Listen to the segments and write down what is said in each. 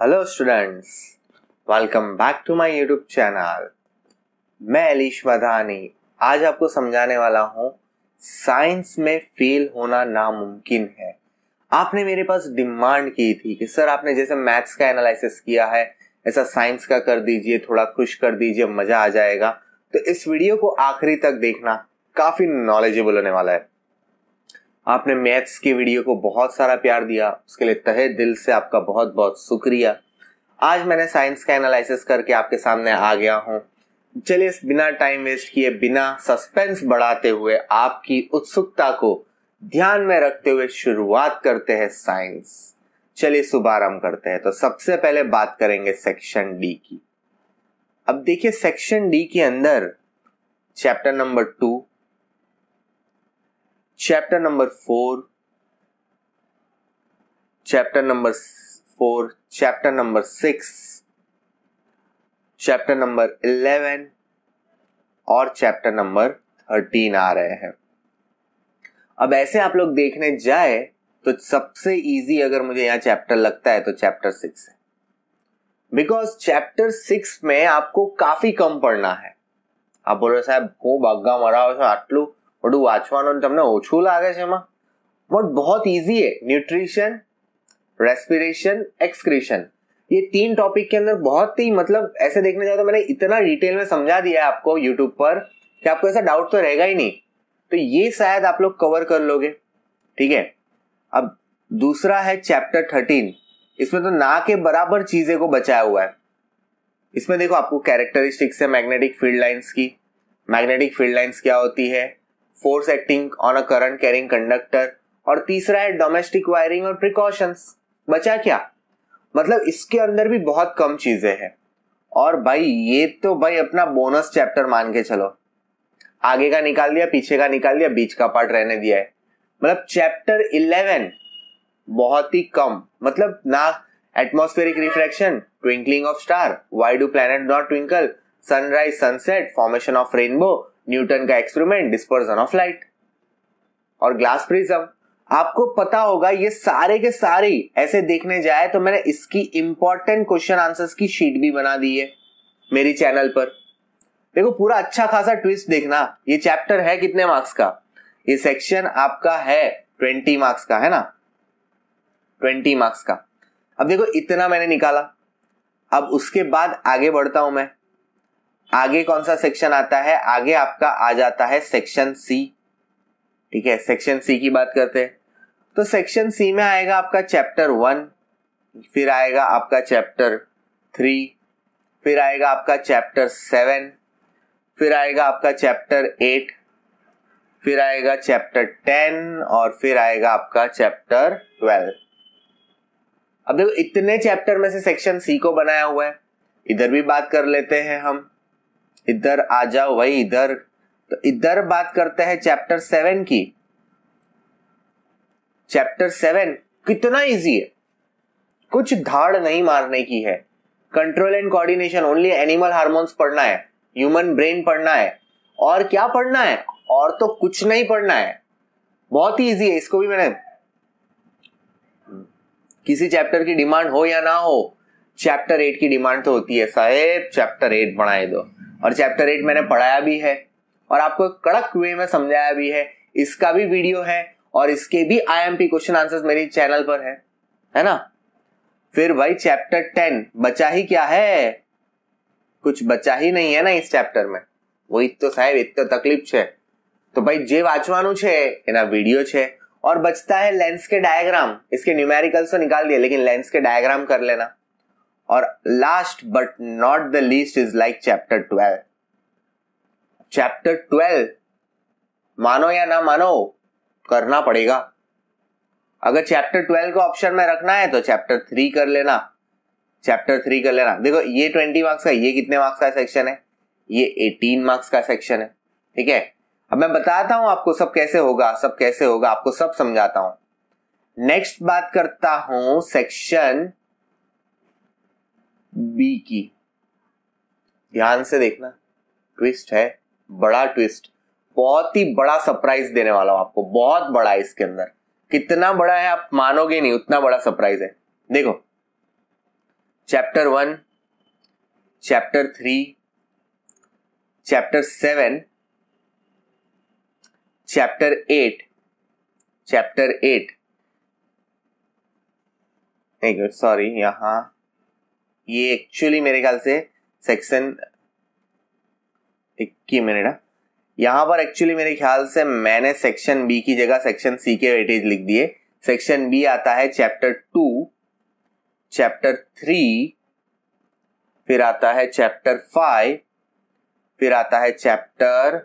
hello students welcome back to my YouTube channel मैं अलीश मधानी आज आपको समझाने वाला हूँ साइंस में फेल होना नामुमकिन है आपने मेरे पास डिमांड की थी कि सर आपने जैसे मैथ्स का एनालिसिस किया है ऐसा साइंस का कर दीजिए थोड़ा खुश कर दीजिए मज़ा आ जाएगा तो इस वीडियो को आखिरी तक देखना काफ़ी नॉलेजेबल होने वाला है आपने मैथ्स की वीडियो को बहुत सारा प्यार दिया उसके लिए तहे दिल से आपका बहुत बहुत शुक्रिया आज मैंने साइंस का एनालिसिस करके आपके सामने आ गया हूँ चलिए बिना टाइम वेस्ट किए बिना सस्पेंस बढ़ाते हुए आपकी उत्सुकता को ध्यान में रखते हुए शुरुआत करते हैं साइंस चलिए शुभारंभ करते हैं तो सबसे पहले बात करेंगे सेक्शन डी की अब देखिए सेक्शन डी के अंदर chapter number two chapter number four chapter number four chapter number six chapter number eleven और चैप्टर नंबर थर्टीन आ रहे हैं अब ऐसे आप लोग देखने जाए तो सबसे इजी अगर मुझे यहां चैप्टर लगता है तो चैप्टर सिक्स है बिकॉज चैप्टर सिक्स में आपको काफी कम पढ़ना है आप बोल रहे साहब हूँ बाग्गा मरा आटलू બધું વાંચવાનું તમને ઓછું લાગે છે એમાં બટ बहुत इजी है न्यूट्रिशन रेस्पिरेशन एक्सक्रीशन ये तीन टॉपिक के अंदर बहुत ही मतलब ऐसे देखने जाए तो मैंने इतना डिटेल में समझा दिया है आपको यूट्यूब पर कि आपको ऐसा डाउट तो रहेगा ही नहीं तो ये शायद आप लोग कवर कर लोगे ठीक है अब दूसरा है चैप्टर थर्टीन इसमें तो ना के बराबर चीजें को बचाया हुआ है इसमें देखो आपको कैरेक्टरिस्टिक्स है मैग्नेटिक फील्ड लाइन्स की मैग्नेटिक फील्ड लाइन्स क्या होती है force acting on a current carrying conductor और तीसरा है डोमेस्टिक वायरिंग और प्रिकॉशंस बचा क्या मतलब इसके अंदर भी बहुत कम चीजें हैं और भाई ये तो भाई अपना बोनस चैप्टर मान के चलो आगे का निकाल दिया पीछे का निकाल दिया बीच का पार्ट रहने दिया है मतलब चैप्टर इलेवन बहुत ही कम मतलब ना atmospheric refraction twinkling of star why do planet not twinkle sunrise sunset formation of rainbow Newton का एक्सपेरिमेंट डिस्पर्जन ऑफ लाइट और ग्लास प्रिज्म आपको पता होगा ये सारे के सारे ऐसे देखने जाए तो मैंने इसकी इंपॉर्टेंट क्वेश्चन आंसर्स की शीट भी बना दी है मेरी चैनल पर देखो पूरा अच्छा खासा ट्विस्ट देखना ये चैप्टर है कितने मार्क्स का ये सेक्शन आपका है ट्वेंटी मार्क्स का है ना ट्वेंटी मार्क्स का अब देखो इतना मैंने निकाला अब उसके बाद आगे बढ़ता हूं मैं आगे कौन सा सेक्शन आता है आगे आपका आ जाता है सेक्शन सी ठीक है सेक्शन सी की बात करते हैं तो सेक्शन सी में आएगा आपका चैप्टर वन फिर आएगा आपका चैप्टर थ्री फिर आएगा आपका चैप्टर सेवन फिर आएगा आपका चैप्टर एट फिर आएगा चैप्टर टेन और फिर आएगा आपका चैप्टर ट्वेल्व अब देखो इतने चैप्टर में से सेक्शन सी को बनाया हुआ है इधर भी बात कर लेते हैं हम इधर आ जाओ वही इधर तो इधर बात करते हैं चैप्टर सेवन की चैप्टर सेवन कितना इजी है कुछ धाड़ नहीं मारने की है control and coordination only animal hormones पढ़ना है ह्यूमन ब्रेन पढ़ना है और क्या पढ़ना है और तो कुछ नहीं पढ़ना है बहुत ही इजी है इसको भी मैंने किसी चैप्टर की डिमांड हो या ना हो चैप्टर एट की डिमांड तो होती है साहेब चैप्टर एट बनाए दो और चैप्टर एट मैंने पढ़ाया भी है और आपको कड़क वे में समझाया भी है इसका भी वीडियो है और इसके भी आईएमपी क्वेश्चन आंसर्स मेरे चैनल पर है है ना फिर भाई चैप्टर टेन बचा ही क्या है कुछ बचा ही नहीं है ना इस चैप्टर में वो इत तो એક તો तो तकलीफ તો ભાઈ જે વાંચવાનું છે એના વિડિયો और बचता है लेंस के डायग्राम इसके न्यूमेरिकल्स तो निकाल दिए लेकिन लेंस के डायग्राम कर लेना और last but not the least is like chapter twelve chapter twelve मानो या ना मानो करना पड़ेगा अगर चैप्टर ट्वेल्व को ऑप्शन में रखना है तो चैप्टर थ्री कर लेना चैप्टर थ्री कर लेना देखो ये ट्वेंटी मार्क्स का ये कितने मार्क्स का सेक्शन है ये एटीन मार्क्स का सेक्शन है ठीक है अब मैं बताता हूं आपको सब कैसे होगा सब कैसे होगा आपको सब समझाता हूं नेक्स्ट बात करता हूं सेक्शन बी की ध्यान से देखना ट्विस्ट है बड़ा ट्विस्ट बहुत ही बड़ा सरप्राइज देने वाला हूं आपको बहुत बड़ा है इसके अंदर कितना बड़ा है आप मानोगे नहीं उतना बड़ा सरप्राइज है देखो chapter one chapter three chapter seven chapter eight chapter eight sorry यहां ये एक्चुअली मेरे ख्याल से सेक्शन इक्की मिनट है यहाँ पर एक्चुअली मेरे ख्याल से मैंने सेक्शन बी की जगह सेक्शन सी के वेटेज लिख दिए सेक्शन बी आता है चैप्टर टू चैप्टर थ्री फिर आता है चैप्टर फाइव फिर आता है chapter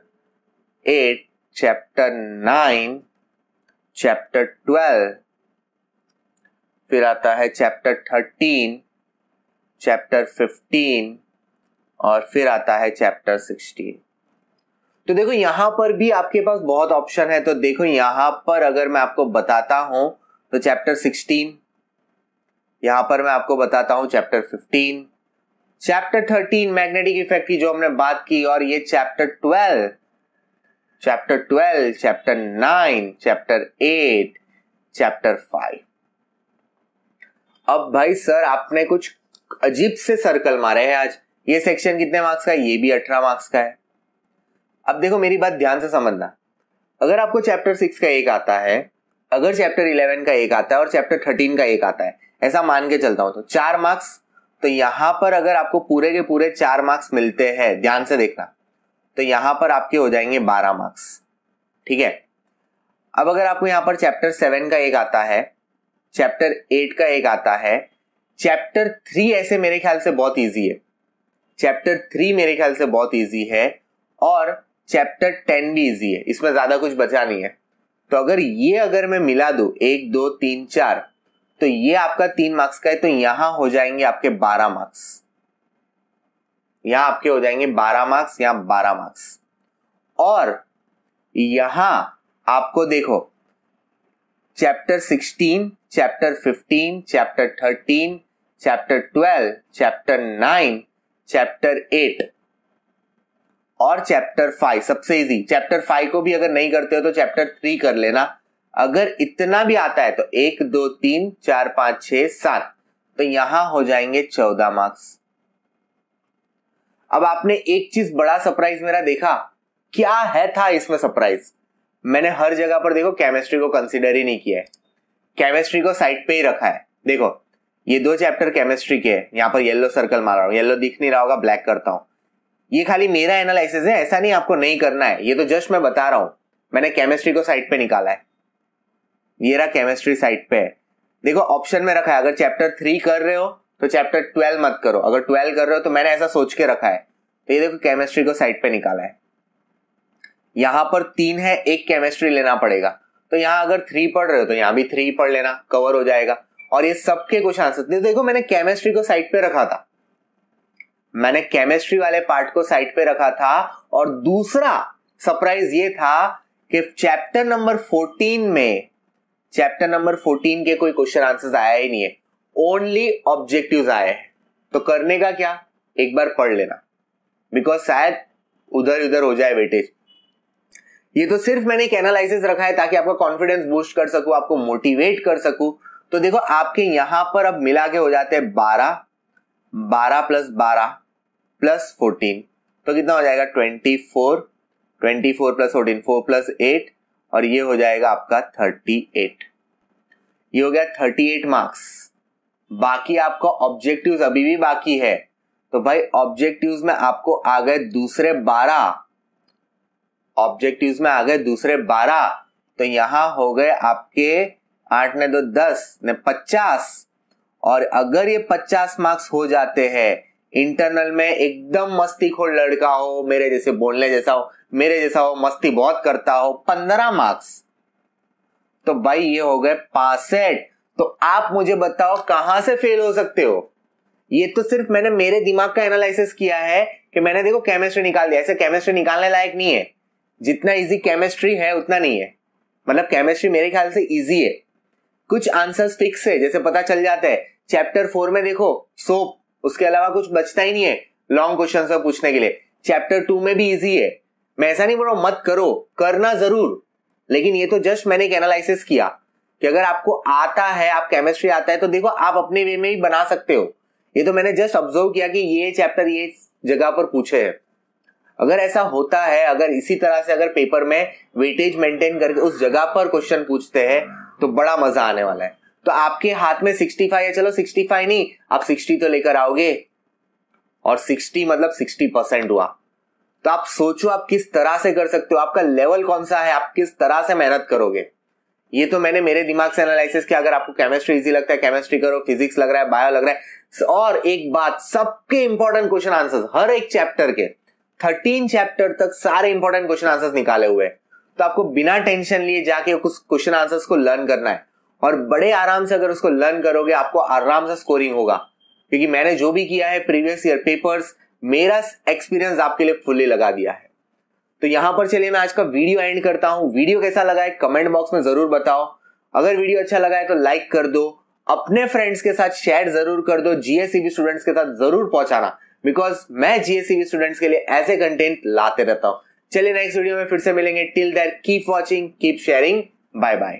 eight chapter nine chapter twelve फिर आता है चैप्टर थर्टीन चैप्टर 15 और फिर आता है चैप्टर 16 तो देखो यहां पर भी आपके पास बहुत ऑप्शन है तो देखो यहां पर अगर मैं आपको बताता हूं तो चैप्टर 16 यहां पर मैं आपको बताता हूं चैप्टर 15 चैप्टर 13 मैग्नेटिक इफेक्ट की जो हमने बात की और ये chapter 12 chapter 12 chapter 9 chapter 8 chapter 5 अब भाई सर आपने कुछ अजीब से सर्कल मारे हैं आज ये सेक्शन कितने मार्क्स का है ये भी अठारह मार्क्स का है अब देखो मेरी बात ध्यान से समझना अगर आपको चैप्टर सिक्स का एक आता है अगर चैप्टर इलेवन का एक आता है और चैप्टर थर्टीन का एक आता है ऐसा मान के चलता हूं तो चार मार्क्स तो यहां पर अगर आपको पूरे के पूरे चार मार्क्स मिलते हैं ध्यान से देखना तो यहां पर आपके हो जाएंगे बारह मार्क्स ठीक है अब अगर आपको यहां पर चैप्टर सेवन का एक आता है चैप्टर एट का एक आता है चैप्टर थ्री ऐसे मेरे ख्याल से बहुत ईजी है चैप्टर थ्री मेरे ख्याल से बहुत ईजी है और चैप्टर टेन भी इजी है इसमें ज्यादा कुछ बचा नहीं है तो अगर ये अगर मैं मिला दू एक दो तीन चार तो ये आपका तीन मार्क्स का है तो यहां हो जाएंगे आपके बारह मार्क्स यहां आपके हो जाएंगे बारह मार्क्स यहां बारह मार्क्स और यहां आपको देखो chapter sixteen chapter fifteen chapter thirteen chapter twelve chapter nine chapter eight और चैप्टर फाइव सबसे इजी चैप्टर फाइव को भी अगर नहीं करते हो तो चैप्टर थ्री कर लेना अगर इतना भी आता है तो एक दो तीन चार पांच छ सात तो यहां हो जाएंगे चौदह मार्क्स अब आपने एक चीज बड़ा सरप्राइज मेरा देखा क्या है था इसमें सरप्राइज मैंने हर जगह पर देखो केमिस्ट्री को कंसिडर ही नहीं किया है केमिस्ट्री को साइड पे ही रखा है देखो ये दो चैप्टर केमिस्ट्री के है यहाँ पर येलो सर्कल मार रहा हूँ येलो दिख नहीं रहा होगा ब्लैक करता हूँ ये खाली मेरा एनालिसिस है ऐसा नहीं आपको नहीं करना है ये तो जस्ट मैं बता रहा हूँ मैंने केमिस्ट्री को साइड पे निकाला है ये रहा केमिस्ट्री साइड पे है देखो ऑप्शन में रखा है अगर चैप्टर थ्री कर रहे हो तो चैप्टर ट्वेल्व मत करो अगर ट्वेल्व कर रहे हो तो मैंने ऐसा सोच के रखा है तो ये देखो केमिस्ट्री को साइड पे निकाला है यहां पर तीन है एक केमिस्ट्री लेना पड़ेगा तो यहां अगर थ्री पढ़ रहे हो तो यहां भी थ्री पढ़ लेना कवर हो जाएगा और ये सबके कुछ आंसर थे देखो मैंने केमिस्ट्री को साइड पे रखा था मैंने केमिस्ट्री वाले पार्ट को साइड पे रखा था और दूसरा सरप्राइज ये था कि चैप्टर नंबर 14 में चैप्टर नंबर 14 के कोई क्वेश्चन आंसर्स आया ही नहीं है ओनली ऑब्जेक्टिव आए हैं तो करने का क्या एक बार पढ़ लेना बिकॉज शायद उधर उधर हो जाए वेटेज ये तो सिर्फ मैंने एक एनालिस रखा है ताकि आपका कॉन्फिडेंस बूस्ट कर सकूं आपको मोटिवेट कर सकूं तो देखो आपके यहां पर अब मिला के हो जाते हैं बारह बारह प्लस बारह प्लस फोर्टीन तो कितना हो जाएगा twenty four twenty four plus fourteen four plus eight और ये हो जाएगा आपका थर्टी एट ये हो गया थर्टी एट मार्क्स बाकी आपका ऑब्जेक्टिव अभी भी बाकी है तो भाई ऑब्जेक्टिव में आपको आ गए दूसरे बारह ऑब्जेक्टिव में आ गए दूसरे बारह तो यहां हो गए आपके आठ ने दो दस ने पचास और अगर ये पचास मार्क्स हो जाते हैं इंटरनल में एकदम मस्ती खोल लड़का हो मेरे जैसे बोलने जैसा हो मेरे जैसा हो मस्ती बहुत करता हो पंद्रह मार्क्स तो भाई ये हो गए पास तो आप मुझे बताओ कहां से फेल हो सकते हो ये तो सिर्फ मैंने मेरे दिमाग का एनालिसिस किया है कि मैंने देखो केमिस्ट्री निकाल दिया ऐसे केमिस्ट्री निकालने लायक नहीं है जितना इजी केमिस्ट्री है उतना नहीं है मतलब केमिस्ट्री मेरे ख्याल से इजी है कुछ आंसर्स फिक्स है जैसे पता चल जाता है चैप्टर फोर में देखो सोप उसके अलावा कुछ बचता ही नहीं है लॉन्ग क्वेश्चन पूछने के लिए चैप्टर टू में भी इजी है मैं ऐसा नहीं बोल रहा मत करो करना जरूर लेकिन ये तो जस्ट मैंने एक एनालिसिस किया कि अगर आपको आता है आप केमिस्ट्री आता है तो देखो आप अपने वे में ही बना सकते हो ये तो मैंने जस्ट ऑब्जर्व किया कि ये चैप्टर ये जगह पर पूछे है अगर ऐसा होता है अगर इसी तरह से अगर पेपर में वेटेज मेंटेन करके उस जगह पर क्वेश्चन पूछते हैं तो बड़ा मजा आने वाला है तो आपके हाथ में सिक्सटी फाइव है चलो सिक्सटी फाइव नहीं आप सिक्सटी तो लेकर आओगे और सिक्सटी मतलब सिक्सटी परसेंट हुआ तो आप सोचो आप किस तरह से कर सकते हो आपका लेवल कौन सा है आप किस तरह से मेहनत करोगे ये तो मैंने मेरे दिमाग से एनालिसिस किया अगर आपको केमिस्ट्री इजी लगता है केमिस्ट्री करो फिजिक्स लग रहा है बायो लग रहा है और एक बात सबके इंपॉर्टेंट क्वेश्चन आंसर्स हर एक चैप्टर के थर्टीन चैप्टर तक सारे इंपॉर्टेंट क्वेश्चन आंसर्स निकाले हुए हैं तो आपको बिना टेंशन लिए जाके कुछ क्वेश्चन आंसर्स को लर्न करना है और बड़े आराम से अगर उसको लर्न करोगे आपको आराम से स्कोरिंग होगा क्योंकि मैंने जो भी किया है प्रीवियस ईयर पेपर्स मेरा एक्सपीरियंस आपके लिए फुल्ली लगा दिया है तो यहां पर चलिए मैं आज का वीडियो एंड करता हूं वीडियो कैसा लगा है कमेंट बॉक्स में जरूर बताओ अगर वीडियो अच्छा लगा है तो लाइक कर दो अपने फ्रेंड्स के साथ शेयर जरूर कर दो जीएससीबी स्टूडेंट्स e के साथ जरूर पहुंचाना बिकॉज मैं जीएससीबी स्टूडेंट्स e के लिए ऐसे कंटेंट लाते रहता हूं चलिए नेक्स्ट वीडियो में फिर से मिलेंगे till there keep watching keep sharing bye bye